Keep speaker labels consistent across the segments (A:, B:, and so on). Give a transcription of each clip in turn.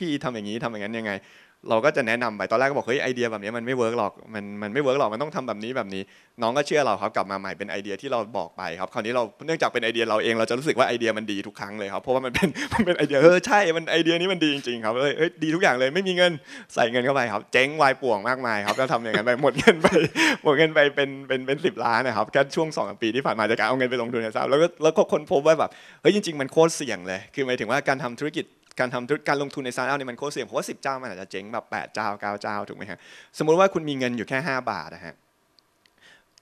A: พี่ทำอย่างนี้ทำอย่างนั้นยังไง เราก็จะแนะนำไปตอนแรกก็บอกเฮ้ยไอเดียแบบนี้มันไม่เวิร์กหรอกมันมันไม่เวิร์กหรอกมันต้องทำแบบนี้แบบนี้น้องก็เชื่อเราครับกลับมาใหม่เป็นไอเดียที่เราบอกไป ครับคราวนี้เราเนื่องจากเป็นไอเดียเราเองเราจะรู้สึกว่าไอเดียมันดีทุกครั้งเลยครับเพราะว่ามันเป็นมันเป็นไอเดียเออใช่ มันไอเดียนี้มันดีจริงๆครับเอ้ยดีทุกอย่างเลยไม่มีเงินใส่เงินเข้าไปครับเจ๊งวายป่วงมากมายครับแล้วทำอย่างนั้นไปหมดเงินไปหมดเงินไปเป็นเป็นเป็นสิบล้านนะครับแค่ช่วงสองปีที่ผ่านมาจากการเอาเงินไปลงทุนนะครับแล้วก็แล้วก็คนพบว่าแบบเฮ้ยจริงๆมันโคตรเสี่ยงเลยคือหมายถึงว่าการทำธุรกิจการทำธุรการลงทุนในซาร์เอาเนี่ยมันโคตรเสี่ยงเพราะว่าสิบเจ้ามันอาจจะเจ๊งแบบแปดเจ้าเก้าเจ้าถูกไหมฮะสมมุติว่าคุณมีเงินอยู่แค่ห้าบาทนะฮะ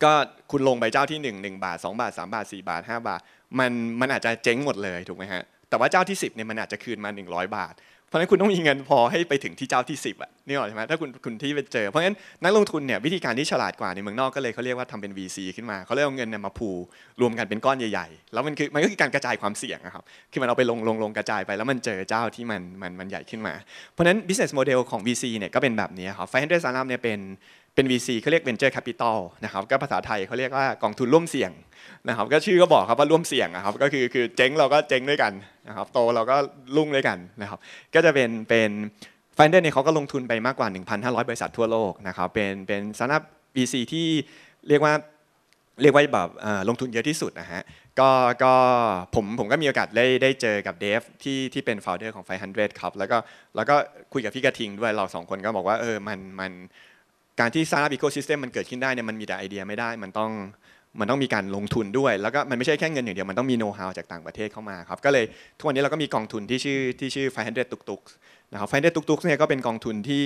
A: ก็คุณลงไปเจ้าที่หนึ่งหนึ่งบาทสองบาทสามบาทสี่บาทห้าบาทมันมันอาจจะเจ๊งหมดเลยถูกไหมฮะแต่ว่าเจ้าที่สิบเนี่ยมันอาจจะคืนมาหนึ่งร้อยบาทราะฉะนั้นคุณต้องมีเงินพอให้ไปถึงที่เจ้าที่ 10อ่ะนี่หรอใช่ไหมถ้าคุณคุณที่ไปเจอ เพราะฉะนั้นนักลงทุนเนี่ยวิธีการที่ฉลาดกว่าในเมืองนอกก็เลยเขาเรียกว่าทำเป็น VC ขึ้นมาเขาเลยเอาเงินเนี่ยมาผูรวมกันเป็นก้อนใหญ่ๆแล้วมันคือมันก็คือการกระจายความเสี่ยงนะครับคือมันเอาไปลงลงลงกระจายไปแล้วมันเจอเจ้าที่มันมันมันใหญ่ขึ้นมาเพราะฉะนั้น business model ของ VC เนี่ยก็เป็นแบบนี้ครับ f u n d e r s a l a m เนี่ยเป็นเป็น VC เขาเรียก Venture Capital นะครับก็ภาษาไทยเขาเรียกว่ากองทุนร่วมเสี่ยงนะครับก็ชื่อก็บอกครับว่าร่วมเสี่ยงนะครับก็คือคือเจ๊งเราก็เจ๊งด้วยกันนะครับโตเราก็ลุ่งเลยกันนะครับก็จะเป็นเป็นฟนเดอร์เนี่ยเขาก็ลงทุนไปมากกว่า 1,500บริษัททั่วโลกนะครับเป็นเป็นสำารับ VC ที่เรียกว่าเรียกว่าแบบลงทุนเยอะที่สุดนะฮะก็ก็ผมผมก็มีโอกาสได้ได้เจอกับเดฟที่ที่เป็นฟาวเดอร์ของ500ครับแล้วก็แล้วก็คุยกับพี่กระทิงด้วยเราสองคนก็บอกว่าเออมันมันการที่สร้างอีโคซิสเต็มมันเกิดขึ้นได้เนี่ยมันมีแต่ไอเดียไม่ได้มันต้องมันต้องมีการลงทุนด้วยแล้วก็มันไม่ใช่แค่เงินอย่างเดียวมันต้องมีโน้ตฮาวจากต่างประเทศเข้ามาครับก็เลยทุกวันนี้เราก็มีกองทุนที่ชื่อที่ชื่อ 500 ตุกตุกนะครับ500ตุกตุกเนี่ยก็เป็นกองทุนที่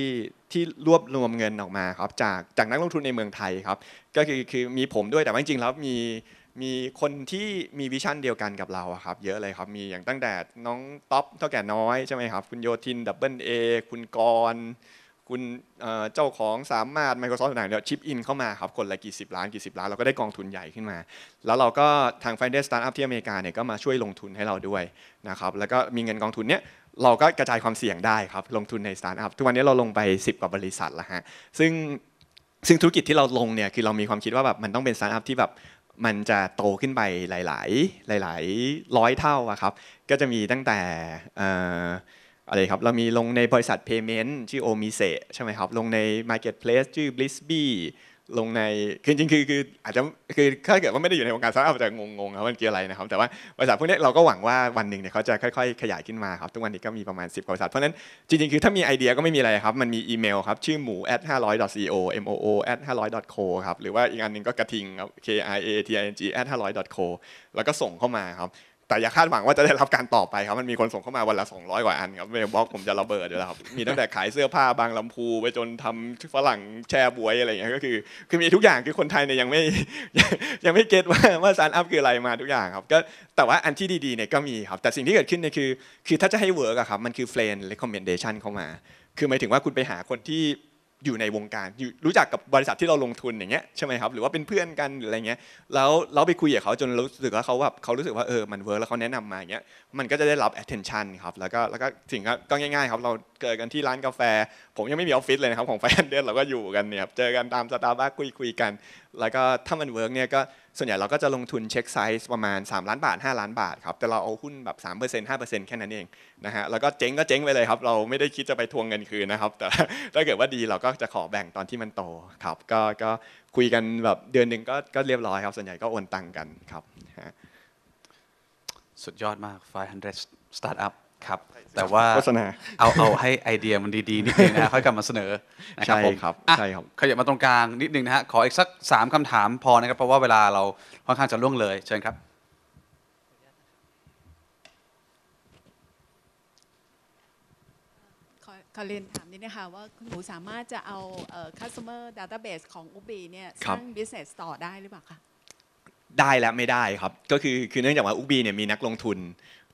A: ที่รวบรวมเงินออกมาครับจากจากนักลงทุนในเมืองไทยครับก็คือคือมีผมด้วยแต่ว่าจริงๆแล้วมีมีคนที่มีวิชั่นเดียวกันกับเราครับเยอะเลยครับมีอย่างตั้งแต่น้องท็อปเท่าแก่น้อยใช่ไหมครับคุณโยทินดับเบิลเอคุณกรคุณเจ้าของสามารถ Microsoft ต่างๆเนี่ยชิปอินเข้ามาครับคนละกี่สิบล้านกี่สิบล้านเราก็ได้กองทุนใหญ่ขึ้นมา แล้วเราก็ทาง f i n d e r Startup ที่อเมริกาเนี่ยก็มาช่วยลงทุนให้เราด้วยนะครับแล้วก็มีเงินกองทุนเนี้ยเราก็กระจายความเสี่ยงได้ครับลงทุนในสตาร์ทอัพทุกวันนี้เราลงไป 10กว่าบริษัทละฮะซึ่งซึ่งธุรกิจที่เราลงเนี่ยคือเรามีความคิดว่าแบบมันต้องเป็นสตาร์ทอัพที่แบบมันจะโตขึ้นไปหลายๆ หลายๆร้อยเท่าอะครับก็จะมีตั้งแต่อะไรครับเรามีลงในบริษัท Payment ชื่อโอมิเซใช่ไหมครับลงใน Marketplace ชื่อ b l i s b y ลงในคือจริงคือคืออาจจะคือถ้าเกิดว่าไม่ได้อยู่ในวงการสตาร์ทอัพจะงงๆครับมันคืออะไรนะครับ แต่ว่าบริษัทพวกนี้เราก็หวังว่าวันหนึ่งเนี่ยเขาจะค่อย ๆขยายขึ้นมาครับทุกวันนี้ก็มีประมาณ10บริษัทเพราะนั้นจริงๆ คือถ้ามีไอเดียก็ไม่มีอะไรครับมันมีอีเมลครับชื่อหมู at 500 co moo at 500 co ครับหรือว่าอีกอันหนึ่งก็กระทิงครับ k i a t i n g at 500 co แล้วก็ส่งเข้ามาครับแต่อย่าคาดหวังว่าจะได้รับการตอบไปครับมันมีคนส่งเข้ามาวันละ200กว่าอันครับเมบล็อกผมจะระเบิดอยู่แล้วครับมีตั้งแต่ขายเสื้อผ้าบางลำพู ไปจนทำฝรั่งแชร์บวยอะไรอย่างเงี้ยก็คือ คือมีทุกอย่างคือคนไทยเนี่ยยังไม่ยังไม่เก็ตว่าว่าสตาร์ทอัพคืออะไรมาทุกอย่างครับ ก็แต่ว่าอันที่ดีๆเนี่ยก็มีครับแต่สิ่งที่เกิดขึ้นเนี่ยคือคือถ้าจะให้เวิร์กอะครับมันคือเฟรนด์เรคคอมเมนเดชันเข้ามา คือหมายถึงว่าคุณไปหาคนที่อยู่ในวงการรู้จักกับบริษัทที่เราลงทุนอย่างเงี้ยใช่ไหมครับหรือว่าเป็นเพื่อนกันหรืออะไรเงี้ยแล้วเราไปคุยกับเขาจนรู้สึกว่าเขาแบบเขารู้สึกว่าเออมันเวิร์กแล้วเขาแนะนำมาอย่างเงี้ยมันก็จะได้รับ attention ครับแล้วก็แล้วก็สิ่งก็ง่ายๆครับเราเจอกันที่ร้านกาแฟผมยังไม่มีออฟฟิศเลยนะครับของไฟแอนเดนเราก็อยู่กันเนี่ยเจอกันตามสตาร์บัคคุยคุยกัน แล้วก็ถ้ามันเวิร์กเนี่ยก็ส่วนใหญ่เราก็จะลงทุนเช็คไซส์ประมาณ3ล้านบาท 5 ล้านบาทครับแต่เราเอาหุ้นแบบ 3% 5%แค่นั้นเองนะฮะแล้วก็เจ๊งก็เจ๊งไปเลยครับเราไม่ได้คิดจะไปทวงเงินคืนนะครับแต่ถ้าเกิดว่าดีเราก็จะขอแบ่งตอนที่มันโตครับก็ก็คุยกันแบบเดือนหนึ่งก็ก็เรียบร้อยครับส่วนใหญ่ก็โอนตังกันครับสุดยอดมาก 500 Startup ครับ แต่ว่าโฆษณาเอาเอาให้ไอเดียมันดีๆนิดนึงนะค่อยกลับมาเสนอใชครับครับ ใช่ครับขยับมาตรงกลางนิดนึงนะฮะขออีกสักสามคำถามพอนะครับเพราะว่าเวลาเรา ค่อนข้างจะล่วงเลยเชิญครับ ขอเรียนถามนิดนะคะ ว่าคุณหมูสามารถจะเอา customer database ของ Ubi เนี่ย สร้าง business ต่อได้หรือเปล่าคะได้และไม่ได้ครับ ก็คือคือเนื่องจากว่า u b ีเนี่ยมีนักลงทุน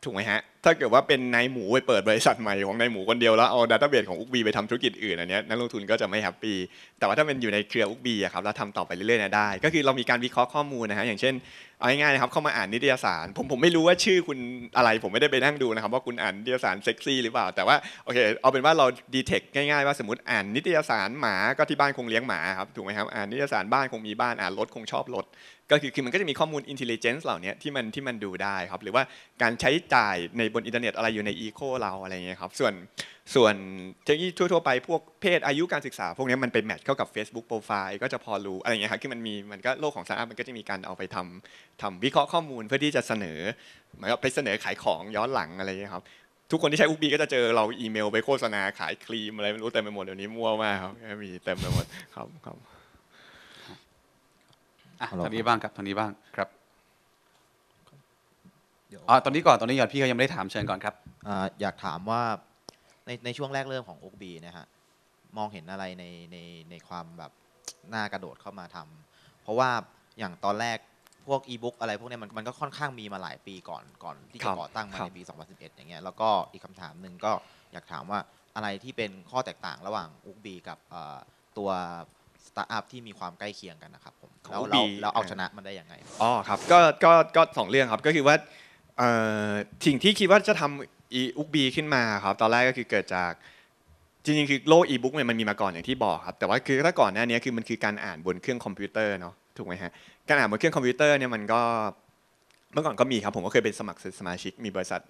A: ถูกไหมฮะถ้าเกิดว่าเป็นนายหมูไปเปิดบริษัทใหม่ของนายหมูคนเดียวแล้วเอาดัตต้าเบสของอุกบีไปทำธุรกิจอื่นอันนี้นักลงทุนก็จะไม่แฮปปี้แต่ว่าถ้าเป็นอยู่ในเครืออุกบีครับแล้วทำต่อไปเรื่อยๆนะได้ ก็คือเรามีการวิเคราะห์ข้อมูลนะฮะอย่างเช่นเอาง่ายๆนะครับเข้ามาอ่านนิตยสาร ผมผมไม่รู้ว่าชื่อคุณอะไร ผมไม่ได้ไปนั่งดูนะครับว่าคุณอ่านนิตยสารเซ็กซี่หรือเปล่า แต่ว่าโอเคเอาเป็นว่าเราดีเทคง่ายๆ ว่าสมมติอ่านนิตยสารหมาก็ที่บ้านคงเลี้ยงหมาครับถูกไหมครับอ่านนิตยสารบ้านคงมีบ้านอ่านรถคงชอบรถก็คือคือมันก็จะมีข้อมูลอินเทลเจนซ์เหล่านี้ที่มันที่มันดูได้ครับหรือว่าการใช้จ่ายในบนอินเทอร์เน็ตอะไรอยู่ในอีโคเราอะไรเงี้ยครับส่วนส่วนเทคโนโลยีทั่วๆไปพวกเพศอายุการศึกษา พวกนี้มันไปแมทเข้ากับ Facebook Profile ก็จะพอรู้อะไรเงี้ยครับคือมันมีมันก็โลกของสตาร์ทอัพมันก็จะมีการเอาไปทำ ทำวิเคราะห์ข้อมูลเพื่อที่จะเสนอเหมือนกับไปเสนอขายของย้อนหลังอะไรเงี้ยครับ ทุกคนที่ใช้อุบีก็จะเจอเราอีเมลไปโฆษณาขายครีมอะไรไม่รู้เต็มไปหมดเดี๋ยวนี้มั่วมากครับมีเต็มไปหมดครับครับอ่ะทางนี้บ้างครับทางนี้บ้างครับดี๋ยวอ๋อตอนนี้ก่อน ตอนนี้ก่อนพี่เขายังไม่ได้ถามเชิญก่อนครับออยากถามว่าในในช่วงแรกเริ่มของโอกบีนะฮะ มองเห็นอะไรในในในความแบบหน้ากระโดดเข้ามาทำ เพราะว่าอย่างตอนแรกพวกอีบุ๊กอะไรพวกนี้มันมันก็ค่อนข้างมีมาหลายปีก่อนก่อนที่จะก่อตั้งมาในปี 2011 อย่างเงี้ย แล้วก็อีกคำถามหนึ่งก็อยากถามว่าอะไรที่เป็นข้อแตกต่างระหว่างอุกบีกับตัวสตาร์ทอัพที่มีความใกล้เคียงกันนะครับผมแล้วเราเอาชนะมันได้ยังไง อ๋อ ครับ ก็ก็ก็สองเรื่องครับ ก็คือว่าสิ่งที่คิดว่าจะทำอีบุ๊กบีขึ้นมาครับตอนแรกก็คือเกิดจาก จริงๆคือโลกอีบุ๊กเนี่ยมันมีมาก่อนอย่างที่บอกครับแต่ว่าคือถ้าก่อนหน้านี้คือมันคือการอ่านบนเครื่องคอมพิวเตอร์เนาะถูกไหมฮะการอ่านบนเครื่องคอมพิวเตอร์เนี่ยมันก็เมื่อก่อนก็มีครับผมก็เคยเป็นสมัครสมาชิกมีบริษัท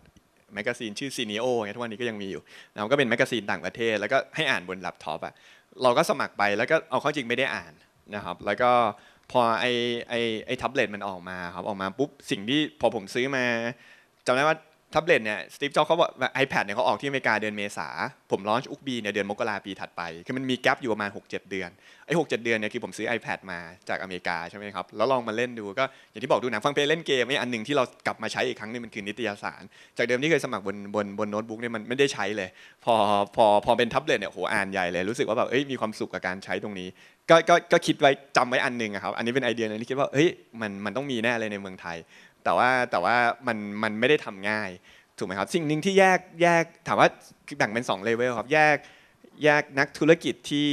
A: แมกกาซีนชื่อซีเนโอเนี่ยทุกวันนี้ก็ยังมีอยู่เราก็เป็นแมกกาซีนต่างประเทศ แล้วก็ให้อ่านบนแล็ปท็อปอะเราก็สมัครไปแล้วก็เอาข้อจริงไม่ได้อ่านนะครับแล้วก็พอไอไอไอแท็บเล็ตมันออกมาครับออกมาปุ๊บสิ่งที่พอผมซื้อมาจำได้ว่าแท็บเล็ตเนี่ยสตีฟจ็อบเขาบอกไอแพดเนี่ยเขาออกที่อเมริกาเดือนเมษาผมลอนช์อุกบีเนี่ยเดือนมกราปีถัดไปคือมันมีแกลบอยู่ประมาณ6-7 เดือนไอ้หกเเดือนเนี่ยคือผมซื้อ iPad มาจากอเมริกาใช่ไหมครับแล้วลองมาเล่นดูก็อย่างที่บอกดูหนังฟังเพลงเล่นเกมไอ้อันหนึ่งที่เรากลับมาใช้อีกครั้งนึงมันคือนิตยสาร จากเดิมที่เคยสมัครบนบนบนโน้ตบุ๊กเนี่ยมันไม่ได้ใช้เลยพอพอพอเป็นแท็บเล็ตเนี่ยโหอ่านใหญ่เลยรู้สึกว่าแบบเอ้ยมีความสุขกับการใช้ตรงนี้ก็ก็ก็คิดไว้จำไว้อันหนึ่งครับอันนี้เป็นไอเดียนึงที่คิดว่าเฮ้ยมันมันต้องมีแน่เลยในเมืองไทยแต่ว่าแต่ว่ามันมันไม่ได้ทำง่ายถูกไหมครับ สิ่งหนึ่งที่แยกแยกถามว่าแบ่งเป็น2เลเวลครับแยกแยกนักธุรกิจที่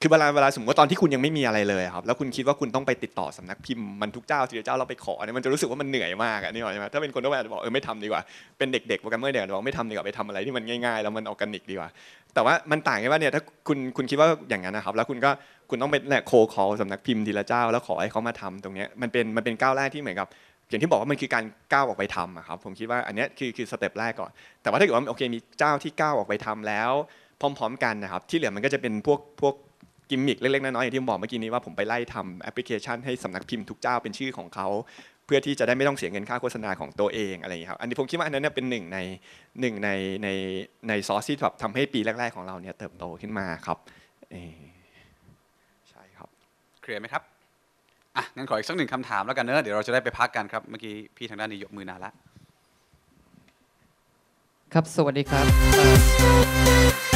A: คือเวลาเวลาสมมติว่าตอนที่คุณยังไม่มีอะไรเลยครับ แล้วคุณคิดว่าคุณต้องไปติดต่อสำนักพิมพ์มันทุกเจ้าทีละเจ้าเราไปขอเนี่ยมันจะรู้สึกว่ามันเหนื่อยมากอ่ะนี่หรอใช่ไหมถ้าเป็นคนทั่วไปจะบอกเออไม่ทำดีกว่าเป็นเด็กๆโปรแกัมเมอ่อเด็กบอกไม่ทำดีกว่าไปทำอะไรที่มันง่ายๆ แล้วมันออร์แกนิกดีกว่า แต่ว่ามันต่างกันว่าเนี่ยถ้าคุณคุณคิดว่าอย่างนั้นนะครับแล้วคุณก็คุณต้องไปแหละโคคอลสำนักพิมพ์ทีละเจ้าแล้วขอให้เขามาทำตรงนี้มันเป็นมันเป็นก้าวแรกที่เหมือนกับอย่างที่บอกว่ามันคือการก้าวออกไปทำครับผมคิดว่าอันนี้คือคือสเต็ปแรกก่อนแต่ว่าถ้าเกิดว่าโอเคมีเจ้าที่ก้าวออกไปทำแล้ว พร้อมๆกันนะครับ ที่เหลือมันก็จะเป็นพวกพวกกิมมิคเล็กๆน้อยๆอย่างที่ผมบอกเมื่อกี้นี้ว่าผมไปไล่ทำแอปพลิเคชันให้สำนักพิมพ์ทุกเจ้าเป็นชื่อของเขาเพื่อที่จะได้ไม่ต้องเสียเงินค่าโฆษณาของตัวเองอะไรอย่างนี้ครับ อันนี้ผมคิดว่าอันนั้นเป็นหนึ่งในหนึ่งในในในซอสที่แบบทำให้ปีแรกๆของเราเนี่ยเติบโตขึ้นมาครับใช่ครับเคลียร์ไหมครับอ่ะ งั้นขออีกสักหนึ่งคำถามแล้วกันเนอะเดี๋ยวเราจะได้ไปพักกันครับเมื่อกี้พี่ทางด้านนี้ยกมือนานละ ครับสวัสดีครับ